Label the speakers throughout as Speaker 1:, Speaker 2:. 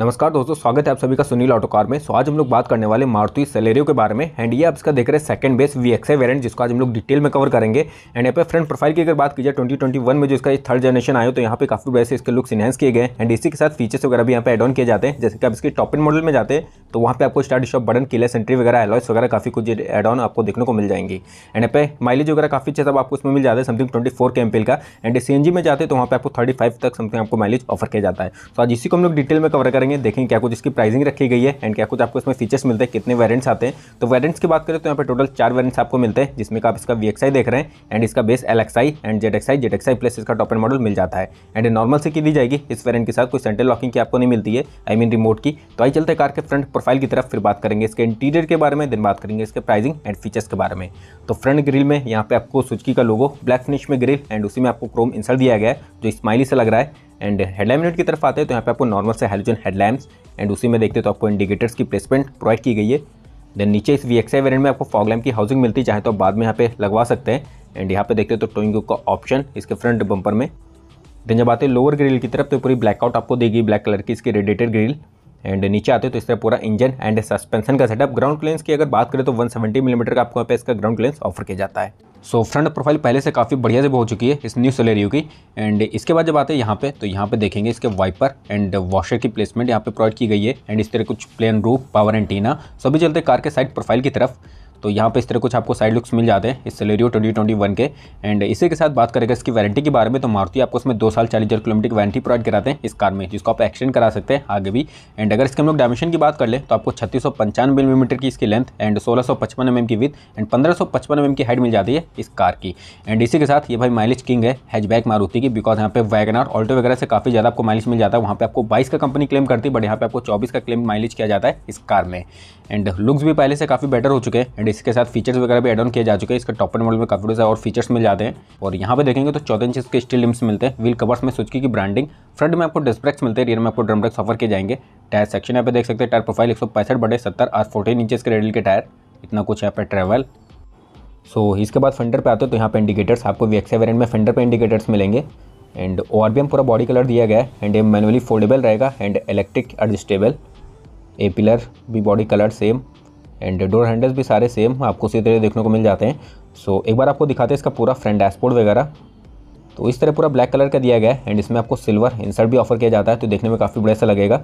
Speaker 1: नमस्कार दोस्तों स्वागत है आप सभी का सुनील ऑटोकार में सो आज हम लोग बात करने वाले मारुति सेलेरियो के बारे में एंड ये आप इसका देख रहे हैं second base V X variant जिसको आज हम लोग डिटेल में कवर करेंगे एंड यहाँ पे फ्रंट प्रोफाइल की अगर बात की जाए 2021 में जो इसका थर्ड जनरेशन आयो तो यहाँ पे काफी वैसे इसके लुक्स इनहेंस किए गए एंड इसी के साथ फीचर्स वगैरह भी यहाँ पे एड ऑन किए जाते हैं जैसे कि आप इसके टॉप इन मॉडल में जाते हैं तो वहाँ पे आपको start stop button keyless entry वगैरह एलॉयस वगैरह काफी कुछ एड ऑन आपको देखने को मिल जाएंगी एंड यहाँ पे माइलेज वगैरह काफी अच्छा सब आपको इसमें मिल जाता है something twenty four K MPL का एंड सी में जाते तो वहाँ पे आपको थर्टी फाइव तक समथिंग आपको माइलेज ऑफर किया जाता है तो आज इसी को हम लोग डिटेल में कवर करेंगे करेंगे देखेंगे क्या कुछ इसकी प्राइसिंग रखी गई है एंड क्या कुछ आपको इसमें फीचर्स मिलते हैं कितने वेरेंट्स आते हैं तो वेरेंट्स की बात करें तो यहाँ पर टोटल चार वेरेंट्स आपको मिलते हैं जिसमें आप इसका वी देख रहे हैं एंड इसका बेस एल एंड जेड एक्साई जेड प्लस इसका टॉप एंड मॉडल मिल जाता है एंड नॉर्मल से की दी जाएगी इस वेरेंट के साथ कोई सेंट्रल लॉकिंग की आपको नहीं मिलती है आई मीन रिमोट की तो आई चलते कार के फ्रंट प्रोफाइल की तरफ फिर बात करेंगे इसके इंटीरियर के बारे में दिन बात करेंगे इसके प्राइसिंग एंड फीचर्स के बारे में तो फ्रंट ग्रिल में यहाँ पे आपको सुचकी का लोगो ब्लैक फिनिश में ग्रिल एंड उसी में आपको क्रोम इंसर्ट दिया गया है जो स्माइली से लग रहा है एंड हेडलाइन यूनिट की तरफ आते हैं तो यहाँ पे आपको नॉर्मल से हेलोजन हेडलैम्प्स एंड उसी में देखते हैं तो आपको इंडिकेटर्स की प्लेसमेंट प्रोवाइड की गई है देन नीचे इस वी एक्स वेरियंट में आपको फॉग लैम्प की हाउसिंग मिलती है चाहे तो आप बाद में यहाँ पे लगवा सकते हैं एंड यहाँ पे देखते हैं तो टोइंग का ऑप्शन इसके फ्रंट बंपर में देन जब आते हैं लोअर ग्रिल की तरफ तो पूरी ब्लैकआउट आपको देगी ब्लैक कलर की इसकी रेडिएटेड ग्रिल एंड नीचे आते हैं तो इस तरह पूरा इंजन एंड सस्पेंशन का सेटअप ग्राउंड क्लेंस की अगर बात करें तो वन मिलीमीटर का आपको यहाँ पे इसका ग्राउंड क्लेंस ऑफर किया जाता है सो फ्रंट प्रोफाइल पहले से काफ़ी बढ़िया से हो चुकी है इस न्यू सोलेरियो की एंड इसके बाद जब आते हैं यहाँ पे तो यहाँ पे देखेंगे इसके वाइपर एंड वॉशर की प्लेसमेंट यहाँ पे प्रोवाइड की गई है एंड इस तरह कुछ प्लेन रूफ पावर एंटीना सभी चलते कार के साइड प्रोफाइल की तरफ तो यहाँ पे इस तरह कुछ आपको साइड लुक्स मिल जाते हैं इस सलेरियो 2021 के एंड इसी के साथ बात करेगा इसकी वारंटी के बारे में तो मारुति आपको इसमें दो साल चालीस हज़ार किलोमीटर की वारंटी प्रोवाइड कराते हैं इस कार में जिसको आप एक्सटेंड करा सकते हैं आगे भी एंड अगर इसके हम लोग डायमेंशन की बात कर लें तो आपको छत्तीस सौ पंचानवे मिलीमीटर की इसकी लेंथ एंड सोलह सौ पचपन एम mm एम की विथ एंड पंद्रह सौ पचपन एम mm एम की हाइट मिल जाती है इस कार की एंड इसी के साथ ये भाई माइलेज किंग है हैचबैक मारुति की बिकॉज यहाँ पे वैगनार ऑल्टो वगैरह से काफ़ी ज़्यादा आपको माइलेज मिल जाता है वहाँ पर आपको बाईस का कंपनी क्लेम करती है बट यहाँ पे आपको चौबीस का क्लेम माइलेज किया जाता है इस कार में एंड लुक्स भी पहले से काफ़ी बेटर हो चुके हैं एंड इसके साथ फीचर्स वगैरह भी एड ऑन किया जा चुके हैं इसका टॉप एंड मॉडल में काफी और फीचर्स मिल जाते हैं और यहाँ पे देखेंगे तो चौदह इंच के स्टील लिम्स मिलते हैं व्हील कवर्स में सुचकी की ब्रांडिंग फ्रंट में आपको डिस्प्रेक्स मिलते हैं रियर में आपको ड्रम ब्रेक्स ऑफर किए जाएंगे टायर सेक्शन यहाँ पे देख सकते हैं टायर प्रोफाइल एक सौ पैंसठ बड़े सत्तर आर फोर्टीन इंचेस के रेडल के टायर इतना कुछ यहाँ पे ट्रेवल सो इसके बाद फेंडर पे आते हैं तो यहाँ पे इंडिकेटर्स आपको वी एक्स में फेंडर पे इंडिकेटर्स मिलेंगे एंड ओ आर पूरा बॉडी कलर दिया गया है एंड ये मैनुअली फोल्डेबल रहेगा and electric adjustable A pillar भी body colour same and door handles भी सारे सेम आपको उसी तरह देखने को मिल जाते हैं सो so, एक बार आपको दिखाते हैं इसका पूरा फ्रंट डैशबोर्ड वगैरह तो इस तरह पूरा ब्लैक कलर का दिया गया है एंड इसमें आपको सिल्वर इंसर्ट भी ऑफर किया जाता है तो देखने में काफ़ी बड़ा सा लगेगा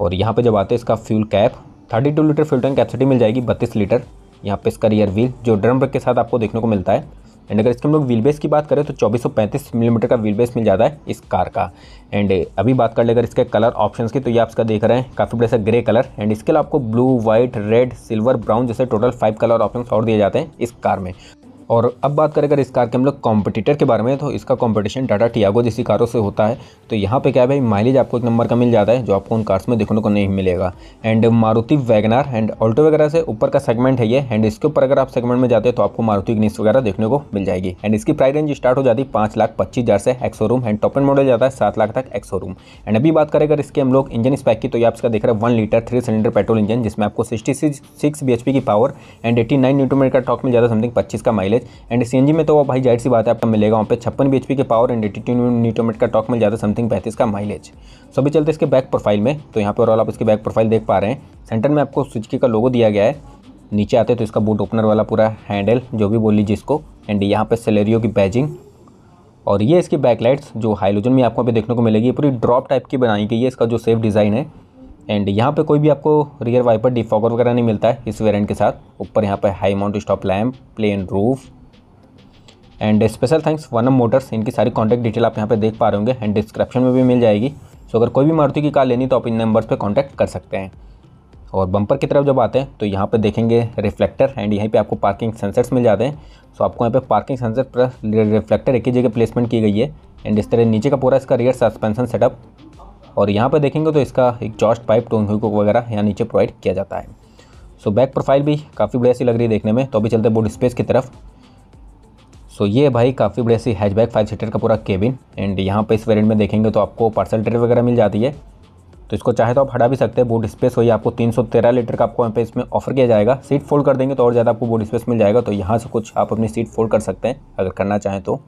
Speaker 1: और यहाँ पर जब आते हैं इसका fuel cap thirty litre fuel tank capacity मिल जाएगी बत्तीस लीटर यहाँ पर इसका रियर व्हील जो ड्रम ब्रेक के साथ आपको देखने को मिलता है एंड अगर इसके हम लोग व्हील बेस की बात करें तो 2435 मिलीमीटर का व्हील बेस मिल जाता है इस कार का एंड अभी बात कर ले अगर इसके कलर ऑप्शंस की तो ये आप इसका देख रहे हैं काफ़ी बड़े सा ग्रे कलर एंड इसके अलावा आपको blue white red silver brown जैसे टोटल फाइव कलर ऑप्शन और दिए जाते हैं इस कार में और अब बात करें अगर इस कार के हम लोग कॉम्पिटिटर के बारे में तो इसका कॉम्पिटिशन टाटा टियागो जैसी कारों से होता है तो यहाँ पे क्या है भाई माइलेज आपको एक नंबर का मिल जाता है जो आपको उन कार्स में देखने को नहीं मिलेगा and Maruti WagonR and Alto वगैरह से ऊपर का सेगमेंट है ये एंड इसके ऊपर अगर आप सेगमेंट में जाते हैं तो आपको मारुति इग्निस वगैरह देखने को मिल जाएगी एंड इसकी प्राइस रेंज स्टार्ट हो जाती है पाँच लाख पच्चीस हज़ार से ex showroom and top end model जाता है सात लाख तक एक्सो रूम एंड अभी बात करें अगर इसके हम लोग इंजन स्पैक की तो ये आपका देख रहे हैं one litre three cylinder petrol engine जिसमें आपको सिक्सटी सिक्स बी की power and eighty nine newton metre का टॉक मिल जाता है समथिंग पच्चीस का माइलेज माइलेज एंड सी में तो भाई जाहिर सी बात है आपको मिलेगा वहाँ पे छप्पन बी के पावर एंड एटी न्यूटोमीटर का टॉक मिल जाता है समथिंग पैंतीस का माइलेज सो अभी चलते इसके बैक प्रोफाइल में तो यहाँ पर ओवरऑल आप इसके बैक प्रोफाइल देख पा रहे हैं सेंटर में आपको स्विच का लोगो दिया गया है नीचे आते तो इसका बूट ओपनर वाला पूरा हैंडल जो भी बोल लीजिए इसको एंड यहाँ पे सेलेरियो की बैजिंग और ये इसकी बैकलाइट्स जो हाइलोजन में आपको अभी देखने को मिलेगी पूरी ड्रॉप टाइप की बनाई गई है इसका जो सेफ डिज़ाइन है एंड यहाँ पे कोई भी आपको रियर वाइपर डिफॉगर वगैरह नहीं मिलता है इस वेरिएंट के साथ ऊपर यहाँ पे high mount stop lamp plain roof and special thanks वनम मोटर्स इनकी सारी कॉन्टैक्ट डिटेल आप यहाँ पे देख पा रहे होंगे एंड डिस्क्रिप्शन में भी मिल जाएगी सो अगर कोई भी मारुति की कार लेनी तो आप इन नंबर्स पे कांटेक्ट कर सकते हैं और बम्पर की तरफ जब आते हैं तो यहाँ पे देखेंगे रिफ्लेक्टर एंड यहीं पे आपको पार्किंग सेंसर्स मिल जाते हैं सो आपको यहाँ पे पार्किंग सेंसर प्लस रिफ्लेक्टर एक ही जगह प्लेसमेंट की गई है एंड इस तरह नीचे का पूरा इसका रियर सस्पेंसन सेटअप और यहाँ पर देखेंगे तो इसका एक जॉस्ट पाइप टोन हुई वगैरह यहाँ नीचे प्रोवाइड किया जाता है सो बैक प्रोफाइल भी काफ़ी बढ़िया सी लग रही है देखने में तो अभी चलते बोर्ड स्पेस की तरफ सो so, ये भाई काफ़ी बढ़िया सी हैचबैक फाइव सीटर का पूरा केबिन एंड यहाँ पे इस वेरिएंट में देखेंगे तो आपको पार्सल ट्रे वगैरह मिल जाती है तो इसको चाहे तो आप हटा भी सकते हैं बोर्ड स्पेस हो आपको 313 लीटर का आपको यहाँ पे इसमें ऑफर किया जाएगा सीट फोल्ड कर देंगे तो और ज़्यादा आपको बोर्ड स्पेस मिल जाएगा तो यहाँ से कुछ आप अपनी सीट फोल्ड कर सकते हैं अगर करना चाहें तो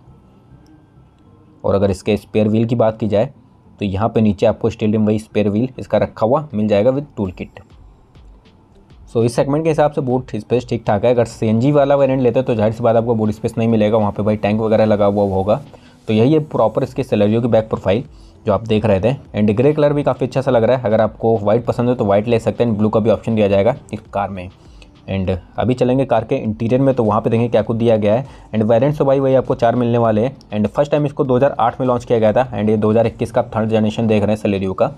Speaker 1: और अगर इसके स्पेयर व्हील की बात की जाए तो यहाँ पे नीचे आपको स्टेडियम वही स्पेयर व्हील इसका रखा हुआ मिल जाएगा with tool kit so so, इस सेगमेंट के हिसाब से बोट स्पेस ठीक ठाक है अगर सी वाला वेरियंट लेते हैं तो जाहिर सी बात आपको बोट स्पेस नहीं मिलेगा वहाँ पर भाई टैंक वगैरह लगा हुआ होगा तो यही है प्रॉपर इसके सैलरियों की बैक प्रोफाइल जो आप देख रहे थे एंड ग्रे कलर भी काफ़ी अच्छा सा लग रहा है अगर आपको व्हाइट पसंद है तो व्हाइट ले सकते हैं ब्लू का भी ऑप्शन दिया जाएगा इस कार में एंड अभी चलेंगे कार के इंटीरियर में तो वहाँ पे देखेंगे क्या कुछ दिया गया है एंड वेरियंट्स तो भाई वही आपको चार मिलने वाले हैं एंड फर्स्ट टाइम इसको 2008 में लॉन्च किया गया था एंड ये 2021 का थर्ड जनरेशन देख रहे हैं सलेरियो का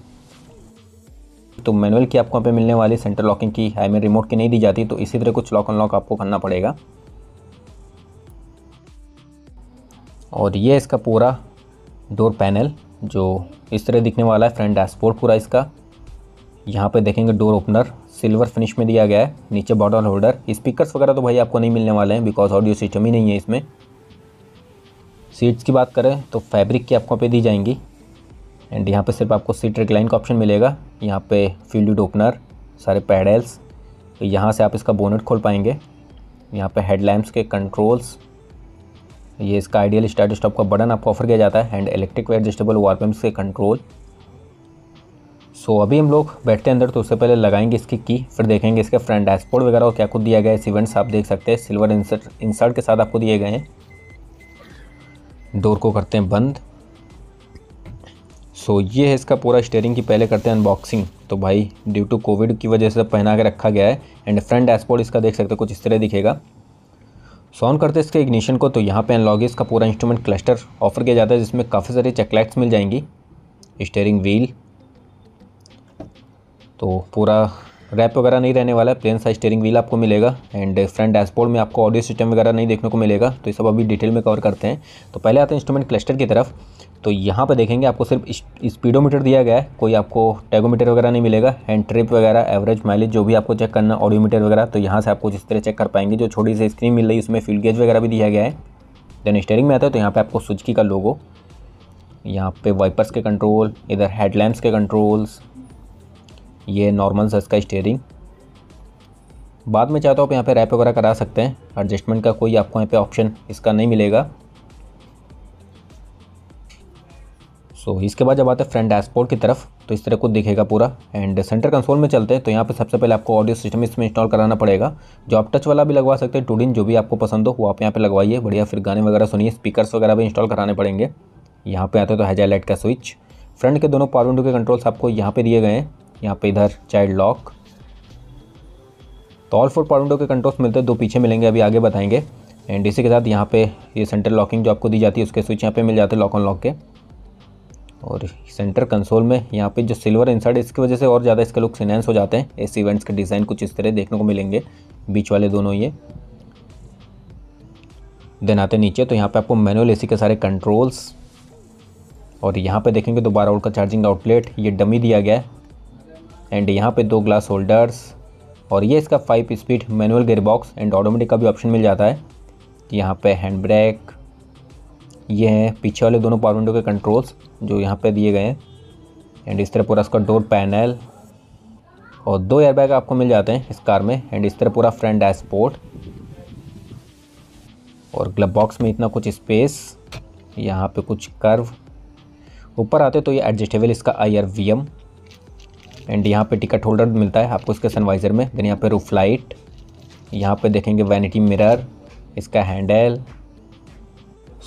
Speaker 1: तो मैनुअल की आपको वहाँ पे मिलने वाली सेंटर लॉकिंग की आई मीन रिमोट की नहीं दी जाती तो इसी तरह कुछ लॉक अनलॉक आपको करना पड़ेगा और ये इसका पूरा डोर पैनल जो इस तरह दिखने वाला है फ्रंट डैशबोर्ड पूरा इसका यहाँ पे देखेंगे डोर ओपनर सिल्वर फिनिश में दिया गया है नीचे बॉटल होल्डर स्पीकर्स वगैरह तो भाई आपको नहीं मिलने वाले हैं बिकॉज ऑडियो सिस्टम ही नहीं है इसमें सीट्स की बात करें तो फैब्रिक की आपको पे दी जाएंगी एंड यहाँ पे सिर्फ आपको सीट रिक्लाइन का ऑप्शन मिलेगा यहाँ पे फ्यूल्यूड ओपनर सारे पैडल्स तो यहाँ से आप इसका बोनट खोल पाएंगे यहाँ पे हेडलैम्प्स के कंट्रोल्स ये इसका आइडियल स्टार्ट स्टॉप का बटन आपको ऑफर किया जाता है एंड इलेक्ट्रिक एडजस्टेबल वार्पम्स के कंट्रोल सो अभी हम लोग बैठते हैं अंदर तो उससे पहले लगाएंगे इसकी की फिर देखेंगे इसके फ्रंट डैशबोर्ड वगैरह और क्या कुछ दिया गया है इस इवेंट्स आप देख सकते हैं सिल्वर इंसर्ट इंसर्ट के साथ आपको दिए गए हैं डोर को करते हैं बंद सो so, ये है इसका पूरा स्टेयरिंग की पहले करते हैं अनबॉक्सिंग तो भाई ड्यू टू कोविड की वजह से पहना के रखा गया है एंड फ्रंट डैशबोर्ड इसका देख सकते हो कुछ इस तरह दिखेगा सो ऑन करते हैं इसके इग्निशन को तो यहाँ पे अनलॉगिस इसका पूरा इंस्ट्रूमेंट क्लस्टर ऑफर किया जाता है जिसमें काफ़ी सारी चेकलाइट्स मिल जाएंगी स्टेयरिंग व्हील तो पूरा रैप वगैरह नहीं रहने वाला है प्लेन साइज स्टेयरिंग व्हील आपको मिलेगा एंड फ्रंट डैशबोर्ड में आपको ऑडियो सिस्टम वगैरह नहीं देखने को मिलेगा तो ये सब अभी डिटेल में कवर करते हैं तो पहले आते हैं इंस्ट्रूमेंट क्लस्टर की तरफ तो यहाँ पर देखेंगे आपको सिर्फ स्पीडोमीटर दिया गया है कोई आपको टेगोमीटर वगैरह नहीं मिलेगा हैंड ट्रिप वगैरह एवरेज माइलेज जो भी आपको चेक करना ऑडियोमीटर वगैरह तो यहाँ से आपको जिस तरह चेक कर पाएंगे जो छोटी सी स्क्रीन मिल रही है उसमें फ्यूल गेज वगैरह भी दिया गया है देन स्टेयरिंग में आता है तो यहाँ पर आपको सुजकी का लोगो यहाँ पे वाइपर्स के कंट्रोल इधर हेडलैम्प्स के कंट्रोल्स ये नॉर्मल सा इसका स्टेयरिंग बाद में चाहते हो आप यहाँ पे रैप वगैरह करा सकते हैं एडजस्टमेंट का कोई आपको यहाँ पे ऑप्शन इसका नहीं मिलेगा सो so, इसके बाद जब आते हैं फ्रंट डैशबोर्ड की तरफ तो इस तरह कुछ दिखेगा पूरा एंड सेंटर कंसोल में चलते हैं तो यहाँ पे सबसे पहले आपको ऑडियो सिस्टम इसमें इंस्टॉल कराना पड़ेगा जो आप टच वाला भी लगवा सकते हैं टूडिन जो भी आपको पसंद हो वो आप यहाँ पे लगवाइए बढ़िया फिर गाने वगैरह सुनिए स्पीकर वगैरह भी इंस्टॉल कराने पड़ेंगे यहाँ पर आते तो लाइट का स्विच फ्रंट के दोनों पावर विंडो के कंट्रोल्स आपको यहाँ पर दिए गए हैं यहाँ पे इधर चाइल्ड लॉक तो ऑल फोर पॉइंटों के कंट्रोल्स मिलते हैं दो पीछे मिलेंगे अभी आगे बताएंगे एंड इसी के साथ यहाँ पे ये सेंटर लॉकिंग जो आपको दी जाती है उसके स्विच यहाँ पे मिल जाते हैं लॉक ऑन लॉक के और सेंटर कंसोल में यहाँ पे जो सिल्वर इंसर्ट इसकी वजह से और ज़्यादा इसके लुक इनहेंस हो जाते हैं इस इवेंट्स के डिज़ाइन कुछ इस तरह देखने को मिलेंगे बीच वाले दोनों ये देन आते नीचे तो यहाँ पे आपको मैनुअल एसी के सारे कंट्रोल्स और यहाँ पे देखेंगे दोबारा उल्ट का चार्जिंग आउटलेट ये डमी दिया गया है एंड यहाँ पे दो ग्लास होल्डर्स और ये इसका five speed manual gear box and automatic का भी ऑप्शन मिल जाता है यहाँ पे हैंड ब्रेक ये हैं पीछे वाले दोनों पावर विंडो के कंट्रोल्स जो यहाँ पे दिए गए हैं एंड इस तरह पूरा इसका डोर पैनल और दो एयरबैग आपको मिल जाते हैं इस कार में एंड इस तरह पूरा फ्रंट डैशबोर्ड और ग्लब बॉक्स में इतना कुछ स्पेस यहाँ पे कुछ कर्व ऊपर आते तो ये एडजस्टेबल इसका I R V M and यहाँ पे टिकट होल्डर मिलता है आपको इसके सनवाइज़र में देन यहाँ पे रूफ लाइट यहाँ पे देखेंगे वैनिटी मिरर इसका हैंडल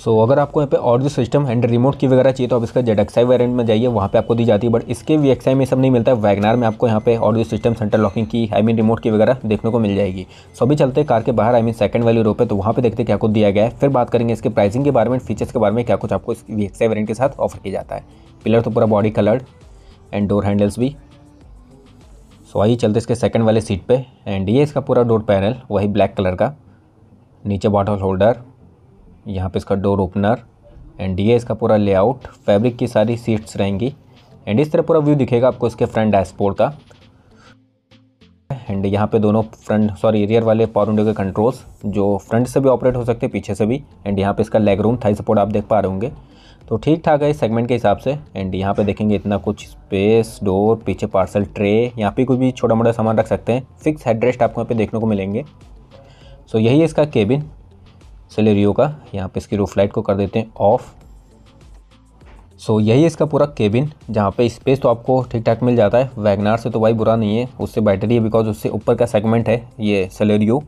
Speaker 1: सो so, अगर आपको यहाँ पे और जो सिस्टम एंड रिमोट की वगैरह चाहिए तो आप इसका जेड एक्साई वेरियंट में जाइए वहाँ पे आपको दी जाती है बट इसके वी एक्साई में सब नहीं मिलता है वैगनार में आपको यहाँ पे ऑडियो सिस्टम सेंटर लॉकिंग की आई मीन रिमोट की वगैरह देखने को मिल जाएगी सो अभी चलते हैं कार के बाहर आई मीन सेकंड वाली रोपे तो वहाँ पे देखते क्या कुछ दिया गया है फिर बात करेंगे इसके प्राइसिंग के बारे में फीचर्स के बारे में क्या कुछ आपको इस वी एक्साई वेरियंट के साथ ऑफर किया जाता है पिलर तो पूरा body coloured and door handles भी सो तो आइए चलते इसके सेकंड वाले सीट पे एंड ये इसका पूरा डोर पैनल वही ब्लैक कलर का नीचे बॉटल होल्डर यहाँ पे इसका डोर ओपनर एंड ये इसका पूरा लेआउट फैब्रिक की सारी सीट्स रहेंगी एंड इस तरह पूरा व्यू दिखेगा आपको इसके फ्रंट डैशबोर्ड का एंड यहाँ पे दोनों फ्रंट सॉरी रियर वाले पावर विंडो के कंट्रोल्स जो फ्रंट से भी ऑपरेट हो सकते हैं पीछे से भी एंड यहाँ पे इसका लेग रूम थाई सपोर्ट आप देख पा रहे होंगे तो ठीक ठाक है इस सेगमेंट के हिसाब से एंड यहाँ पे देखेंगे इतना कुछ स्पेस डोर पीछे पार्सल ट्रे यहाँ पे कुछ भी छोटा मोटा सामान रख सकते हैं फिक्स हेडरेस्ट आपको यहाँ पे देखने को मिलेंगे सो यही है इसका केबिन सिलेरियो का यहाँ पे इसकी रूफ लाइट को कर देते हैं ऑफ़ सो so, यही इसका पूरा केबिन जहाँ पे स्पेस तो आपको ठीक ठाक मिल जाता है वैगनार से तो भाई बुरा नहीं है उससे बैटरी है बिकॉज उससे ऊपर का सेगमेंट है ये सलेरियो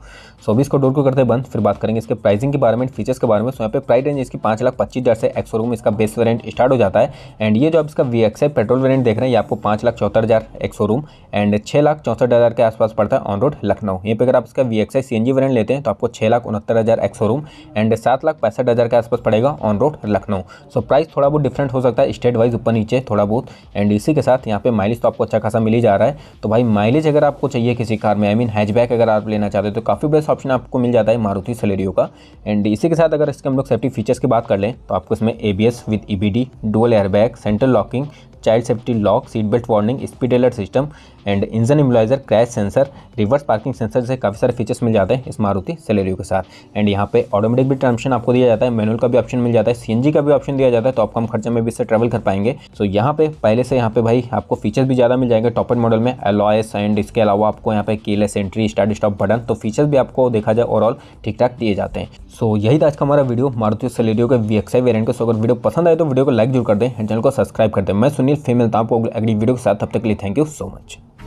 Speaker 1: सो अभी इसको डोर को करते हैं बंद फिर बात करेंगे इसके प्राइसिंग के बारे में फीचर्स के बारे में सो यहाँ पे प्राइस रेंज इसकी पाँच लाख पच्चीस हज़ार से एक्सो रूम इसका बेस वेरियंट स्टार्ट हो जाता है एंड ये जो आप इसका वी एक्स है पेट्रोल वेरियंट देख रहे हैं ये आपको पाँच लाख चौहत्तर हज़ार एक्सो रूम एंड छः लाख चौंसठ हज़ार के आसपास पड़ता है ऑन रोड लखनऊ यहाँ पर अगर आप इसका V X I C N G variant लेते हैं तो आपको छः लाख उनहत्तर हज़ार एक्सो रूम एंड सात लाख पैंसठ हज़ार के आसपास पड़ेगा on road Lucknow so price थोड़ा बहुत डिफरेंट हो सकता है स्टेट वाइज ऊपर नीचे थोड़ा बहुत एंड इसी के साथ यहाँ पे माइलेज तो आपको अच्छा खासा मिल ही जा रहा है तो भाई माइलेज अगर आपको चाहिए किसी कार में आई मीन हैच हैचबैक अगर आप लेना चाहते हो तो काफ़ी बेस्ट ऑप्शन आपको मिल जाता है मारुति सलेरियो का एंड इसी के साथ अगर इसके हम लोग सेफ्टी फीचर्स की बात कर लें तो आपको इसमें A B S with E B D dual airbag central locking child safety lock seat belt warning speed alert system and engine immobiliser crash sensor reverse parking sensor जैसे काफ़ी सारे फीचर्स मिल जाते हैं इस मारुति सेलेरियो के साथ एंड यहाँ पे ऑटोमेटिक भी ट्रांसमिशन आपको दिया जाता है मैनुअल का भी ऑप्शन मिल जाता है सी का भी ऑप्शन दिया जाता है तो आप कम खर्चे में भी इससे ट्रेवल कर पाएंगे सो so, यहाँ पे पहले से यहाँ पे भाई आपको फीचर्स भी ज़्यादा मिल जाएंगे टॉपर मॉडल में एलॉयस एंड इसके अलावा आपको यहाँ पे keyless entry start stop button तो फीचर्स भी आपको देखा जाए ओवरऑल ठीक ठाक दिए जाते हैं सो so, यही था आज का हमारा वीडियो मारुति सेलेरियो के वी एक्स आई के सो अगर वीडियो पसंद आए तो वीडियो को लाइक जरूर कर दें चैनल को सब्सक्राइब कर दें मैं सुनील फे मिलता हूँ आपको अगली वीडियो के साथ तब तक के लिए थैंक यू सो मच